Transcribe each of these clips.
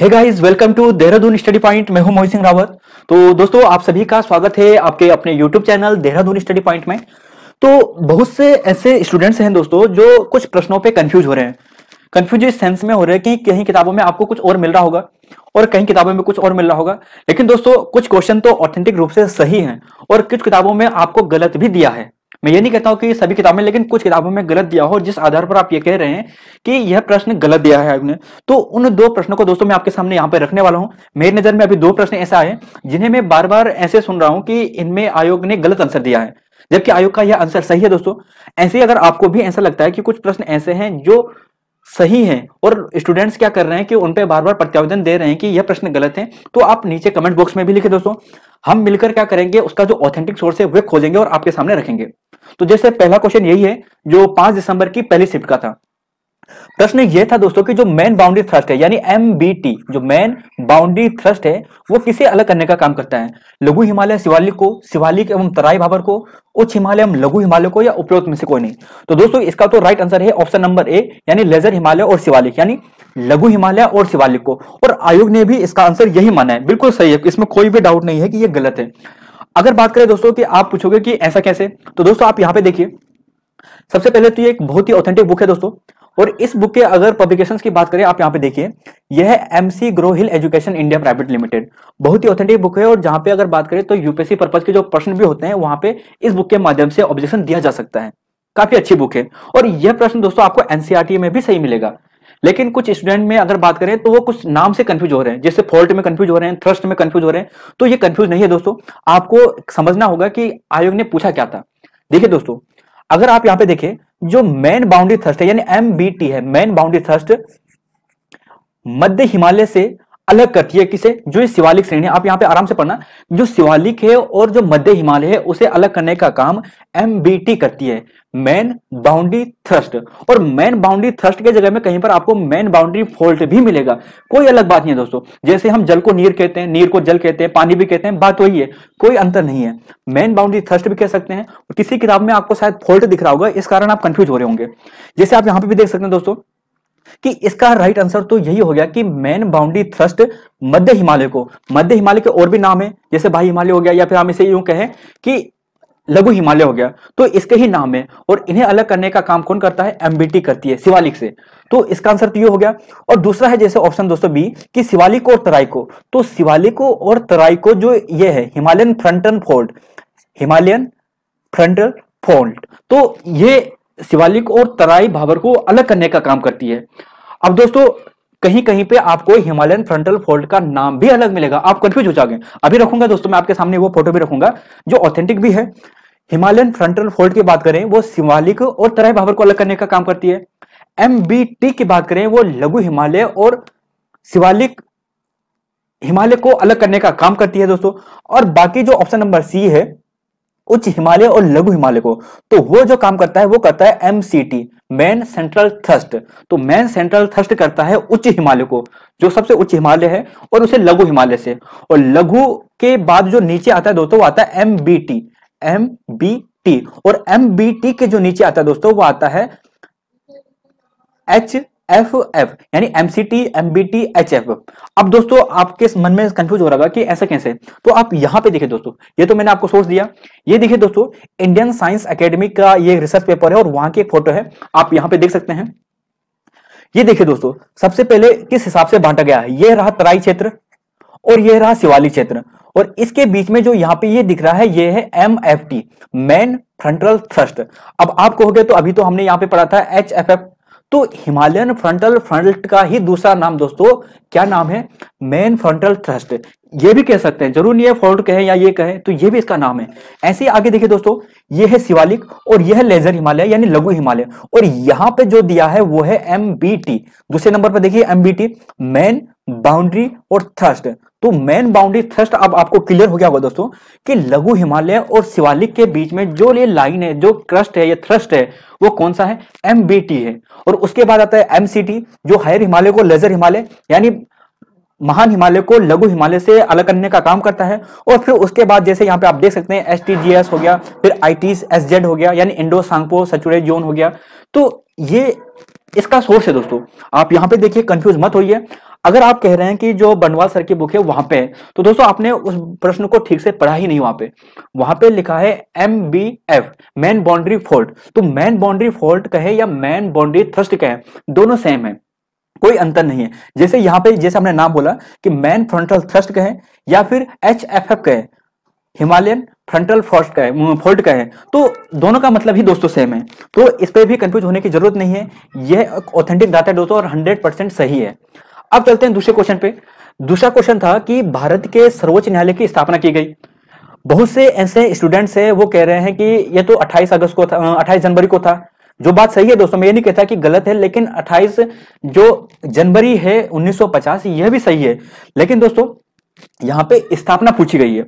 है guys welcome to Dehradun study point मैं हूं मोहित सिंह रावत तो दोस्तों आप सभी का स्वागत है आपके अपने YouTube channel Dehradun study point में तो बहुत से ऐसे स्टूडेंट्स हैं दोस्तों जो कुछ प्रश्नों पे कंफ्यूज हो रहे हैं कंफ्यूज इस सेंस में हो रहे हैं कि कहीं किताबों में आपको कुछ और मिल रहा होगा और कहीं किताबों में कुछ और मिल रहा होगा लेकिन दोस्तों कुछ क्वेश्चन तो ऑथेंटिक रूप से सही है और कुछ किताबों में आपको गलत भी दिया है मैं ये नहीं कहता हूँ कि सभी किताबें लेकिन कुछ किताबों में गलत दिया हो और जिस आधार पर आप ये कह रहे हैं कि यह प्रश्न गलत दिया है आपने तो उन दो प्रश्नों को दोस्तों मैं आपके सामने यहाँ पर रखने वाला हूँ मेरी नजर में अभी दो प्रश्न ऐसा है जिन्हें मैं बार बार ऐसे सुन रहा हूँ कि इनमें आयोग ने गलत आंसर दिया है जबकि आयोग का यह आंसर सही है दोस्तों ऐसे ही अगर आपको भी ऐसा लगता है कि कुछ प्रश्न ऐसे हैं जो सही हैं और स्टूडेंट्स क्या कर रहे हैं कि उन पर बार बार प्रत्यावेदन दे रहे हैं कि यह प्रश्न गलत है तो आप नीचे कमेंट बॉक्स में भी लिखे दोस्तों हम मिलकर क्या करेंगे उसका जो ऑथेंटिक सोर्स है वह खोजेंगे और आपके सामने रखेंगे तो जैसे पहला क्वेश्चन यही है जो पांच दिसंबर की पहली शिफ्ट का था प्रश्न यह था दोस्तों कि जो मेन बाउंड्री थ्रस्ट है यानी एम जो मेन बाउंड्री थ्रस्ट है वो किसे अलग करने का काम करता है लघु हिमालय शिवालिक को शिवालिक एवं तराई भाबर को उच्च हिमालय एवं लघु हिमालय को या उपरोक्त में से कोई नहीं तो दोस्तों इसका तो राइट आंसर है ऑप्शन नंबर ए यानी लेजर हिमालय और शिवालिक यानी लघु हिमालय और शिवालिक को और आयोग ने भी इसका आंसर यही माना है बिल्कुल सही है इसमें कोई भी डाउट नहीं है कि यह गलत है अगर बात करें दोस्तों कि आप पूछोगे कि ऐसा कैसे तो दोस्तों आप यहां पे देखिए सबसे पहले तो ये एक बहुत ही ऑथेंटिक बुक है दोस्तों और इस बुक के अगर पब्लिकेशंस की बात करें आप यहाँ पे देखिए यह है McGraw Hill education India private limited बहुत ही ऑथेंटिक बुक है और जहां पे अगर बात करें तो यूपीएससी पर्पज के जो प्रश्न भी होते हैं वहां पे इस बुक के माध्यम से ऑब्जेक्शन दिया जा सकता है काफी अच्छी बुक है और यह प्रश्न दोस्तों आपको एनसीआरटी e में भी सही मिलेगा लेकिन कुछ स्टूडेंट में अगर बात करें तो वो कुछ नाम से कंफ्यूज हो रहे हैं जैसे फॉल्ट में कंफ्यूज हो रहे हैं थ्रस्ट में कंफ्यूज हो रहे हैं तो ये कंफ्यूज नहीं है दोस्तों आपको समझना होगा कि आयोग ने पूछा क्या था देखिए दोस्तों अगर आप यहां पे देखें जो मेन बाउंड्री थ्रस्ट है यानी एम है मेन बाउंड्री थ्रस्ट मध्य हिमालय से अलग करती है किसे जो ये शिवालिक श्रेणी है आप यहाँ पे आराम से पढ़ना जो शिवालिक है और जो मध्य हिमालय है उसे अलग करने का काम एमबीटी करती है मैन बाउंड्री थ्रस्ट और मैन बाउंड्री थ्रस्ट के जगह में कहीं पर आपको मैन बाउंड्री फॉल्ट भी मिलेगा कोई अलग बात नहीं है दोस्तों जैसे हम जल को नीर कहते हैं नीर को जल कहते हैं पानी भी कहते हैं बात वही है कोई अंतर नहीं है मैन बाउंड्री थ्रस्ट भी कह सकते हैं किसी किताब में आपको शायद फॉल्ट दिख रहा होगा इस कारण आप कंफ्यूज हो रहे होंगे जैसे आप यहाँ पे भी देख सकते हैं दोस्तों कि इसका राइट आंसर तो यही हो गया कि मेन बाउंड्री थ्रस्ट मध्य हिमालय को मध्य हिमालय के और भी नाम है जैसे भाई हिमालय हो गया या फिर हम इसे यूं कहें कि लघु हिमालय हो गया तो इसके ही नाम है और इन्हें अलग करने का काम कौन करता है एमबीटी करती है शिवालिक से तो इसका आंसर तो ये हो गया और दूसरा है जैसे ऑप्शन दोस्तों बी कि शिवालिक और तराई को तो शिवालिको और तराई को जो ये है Himalayan frontal fault Himalayan frontal fault तो ये शिवालिक और तराई भावर को अलग करने का काम करती है अब दोस्तों कहीं कहीं पे आपको हिमालयन फ्रंटल फोल्ड का नाम भी अलग मिलेगा आप कंफ्यूज हो जाएंगे अभी रखूंगा दोस्तों मैं आपके सामने वो फोटो भी रखूंगा जो ऑथेंटिक भी है हिमालयन फ्रंटल फोल्ड की बात करें वो शिवालिक और तराई भावर को अलग करने का काम करती है एम की बात करें वो लघु हिमालय और शिवालिक हिमालय को अलग करने का काम करती है दोस्तों और बाकी जो ऑप्शन नंबर सी है उच्च हिमालय और लघु हिमालय को तो वो जो काम करता है वो करता है एमसीटी मैन सेंट्रल थ्रस्ट तो मैन सेंट्रल थ्रस्ट करता है उच्च हिमालय को जो सबसे उच्च हिमालय है और उसे लघु हिमालय से और लघु के बाद जो नीचे आता है दोस्तों वो आता है M B T M B T और एम बी टी के जो नीचे आता है दोस्तों वो आता है एच एफ एफ यानी M C T M B T H F अब दोस्तों आपके मन में कंफ्यूज हो रहा होगा कि ऐसा कैसे तो आप यहां पे देखिए दोस्तों ये तो मैंने आपको सोर्स दिया ये देखिए दोस्तों इंडियन साइंस एकेडमी का ये रिसर्च पेपर है और वहां की एक फोटो है आप यहाँ पे देख सकते हैं ये देखिए दोस्तों सबसे पहले किस हिसाब से बांटा गया है यह रहा तराई क्षेत्र और यह रहा शिवालिक क्षेत्र और इसके बीच में जो यहाँ पे ये दिख रहा है ये है M F T main frontal thrust अब आप कहोगे तो अभी तो हमने यहां पे पढ़ा था एच एफ एफ तो हिमालयन फ्रंटल फ्रंट का ही दूसरा नाम दोस्तों क्या नाम है मेन फ्रंटल थ्रस्ट ये भी कह सकते हैं जरूर ये फोल्ड कहें या ये कहें तो ये भी इसका नाम है ऐसे ही आगे देखिए दोस्तों ये है शिवालिक और यह है लेजर हिमालय यानी लघु हिमालय और यहां पे जो दिया है वो है एम दूसरे नंबर पर देखिए एम मेन बाउंड्री और थ्रस्ट तो मेन बाउंड्री थ्रस्ट अब आपको क्लियर हो गया होगा दोस्तों कि लघु हिमालय और शिवालिक के बीच में जो ये लाइन है जो क्रस्ट है ये थ्रस्ट है वो कौन सा है एम है और उसके बाद आता है एम जो हायर हिमालय को लेजर हिमालय यानी महान हिमालय को लघु हिमालय से अलग करने का काम करता है और फिर उसके बाद जैसे यहाँ पे आप देख सकते हैं एस हो गया फिर आई टी हो गया यानी इंडो सांगपो सचुरे जोन हो गया तो ये इसका सोर्स है दोस्तों आप यहाँ पे देखिए कंफ्यूज मत होइए अगर आप कह रहे हैं कि जो बनवाल सर की बुक है वहां पे तो दोस्तों आपने उस प्रश्न को ठीक से पढ़ा ही नहीं वहां पे वहां पे लिखा है M B F main boundary fault तो मैन बाउंड्री फॉल्ट कहे या मैन बाउंड्री थ्रस्ट कहे दोनों सेम है कोई अंतर नहीं है जैसे यहाँ पे जैसे हमने नाम बोला कि मैन फ्रंटल थ्रस्ट कहे या फिर एच एफ एफ कहे हिमालयन फ्रंटल फॉल्ट का है फॉल्ट का है तो दोनों का मतलब ही दोस्तों सेम है तो इस पर भी कंफ्यूज होने की जरूरत नहीं है यह ऑथेंटिक डाटा है दोस्तों और 100 परसेंट सही है अब चलते हैं दूसरे क्वेश्चन पे दूसरा क्वेश्चन था कि भारत के सर्वोच्च न्यायालय की स्थापना की गई बहुत से ऐसे स्टूडेंट्स हैं वो कह रहे हैं कि ये तो 28 अगस्त को था 28 जनवरी को था जो बात सही है दोस्तों मैं ये नहीं कहता कि गलत है लेकिन 28 जो जनवरी है 1950 यह भी सही है लेकिन दोस्तों यहाँ पे स्थापना पूछी गई है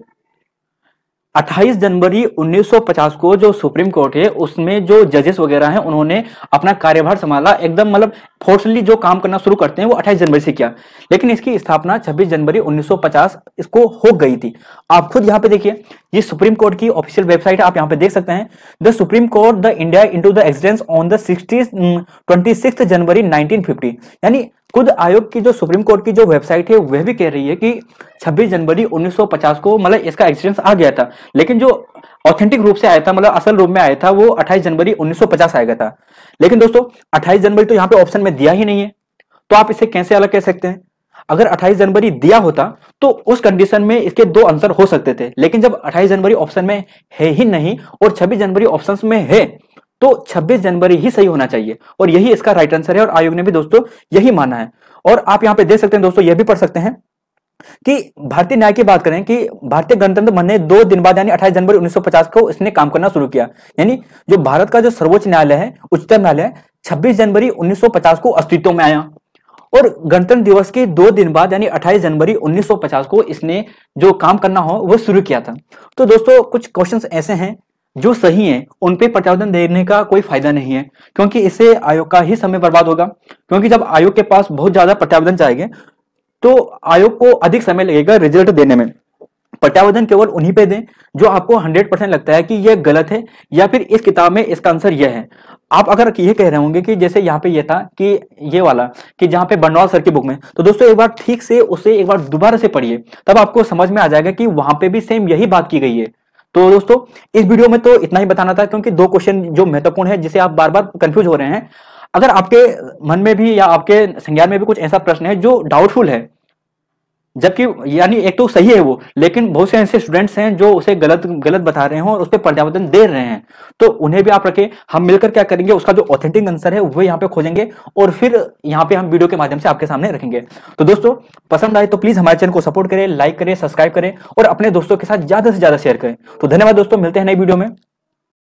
28 जनवरी 1950 को जो सुप्रीम कोर्ट है उसमें जो जजेस वगैरह हैं उन्होंने अपना कार्यभार संभाला एकदम मतलब फोर्सली जो काम करना शुरू करते हैं वो 28 जनवरी से किया लेकिन इसकी स्थापना 26 जनवरी 1950 इसको हो गई थी आप खुद यहां पे देखिए ये सुप्रीम कोर्ट की ऑफिशियल वेबसाइट आप यहाँ पे देख सकते हैं the supreme court the India into the existence on the twenty twenty January nineteen यानी खुद आयोग की जो सुप्रीम कोर्ट की जो वेबसाइट है वह भी कह रही है कि 26 जनवरी 1950 को मतलब इसका एक्सपीरियंस आ गया था लेकिन जो ऑथेंटिक रूप से आया था मतलब असल रूप में आया था वो 28 जनवरी 1950 गया था लेकिन दोस्तों 28 जनवरी तो यहाँ पे ऑप्शन में दिया ही नहीं है तो आप इसे कैसे अलग कह सकते हैं अगर 28 जनवरी दिया होता तो उस कंडीशन में इसके दो आंसर हो सकते थे लेकिन जब 28 जनवरी ऑप्शन में है ही नहीं और 26 जनवरी ऑप्शन में है तो 26 जनवरी ही सही होना चाहिए और यही इसका राइट आंसर है और आयोग ने भी दोस्तों यही माना है और आप यहाँ पे देख सकते हैं दोस्तों यह भी पढ़ सकते हैं कि भारतीय न्याय की बात करें कि भारतीय गणतंत्र बनने दो दिन बाद यानी 28 जनवरी 1950 को इसने काम करना शुरू किया यानी जो भारत का जो सर्वोच्च न्यायालय है उच्चतम न्यायालय छब्बीस जनवरी उन्नीस को अस्तित्व में आया और गणतंत्र दिवस के दो दिन बाद यानी 28 जनवरी 1950 को इसने जो काम करना हो वो शुरू किया था तो दोस्तों कुछ क्वेश्चंस ऐसे हैं जो सही है उन पे प्रत्यावेदन देने का कोई फायदा नहीं है क्योंकि इससे आयोग का ही समय बर्बाद होगा क्योंकि जब आयोग के पास बहुत ज्यादा प्रत्यावेदन जाएंगे तो आयोग को अधिक समय लगेगा रिजल्ट देने में प्रत्यावेदन केवल उन्हीं पे दें जो आपको 100 परसेंट लगता है कि यह गलत है या फिर इस किताब में इसका आंसर यह है आप अगर ये कह रहे होंगे कि जैसे यहाँ पे यह था कि ये वाला कि जहाँ पे बनवाल सर की बुक में तो दोस्तों एक बार ठीक से उसे एक बार दोबारा से पढ़िए तब आपको समझ में आ जाएगा कि वहां पे भी सेम यही बात की गई है तो दोस्तों इस वीडियो में तो इतना ही बताना था क्योंकि दो क्वेश्चन जो महत्वपूर्ण है जिसे आप बार बार कंफ्यूज हो रहे हैं अगर आपके मन में भी या आपके संज्ञान में भी कुछ ऐसा प्रश्न है जो डाउटफुल है जबकि यानी एक तो सही है वो लेकिन बहुत से ऐसे स्टूडेंट्स हैं जो उसे गलत गलत बता रहे हैं और उस पर प्रत्यावर्तन दे रहे हैं तो उन्हें भी आप रखें हम मिलकर क्या करेंगे उसका जो ऑथेंटिक आंसर है वो यहाँ पे खोजेंगे और फिर यहाँ पे हम वीडियो के माध्यम से आपके सामने रखेंगे तो दोस्तों पसंद आए तो प्लीज हमारे चैनल को सपोर्ट करें लाइक करें सब्सक्राइब करें और अपने दोस्तों के साथ ज्यादा से ज्यादा शेयर करें तो धन्यवाद दोस्तों मिलते हैं नई वीडियो में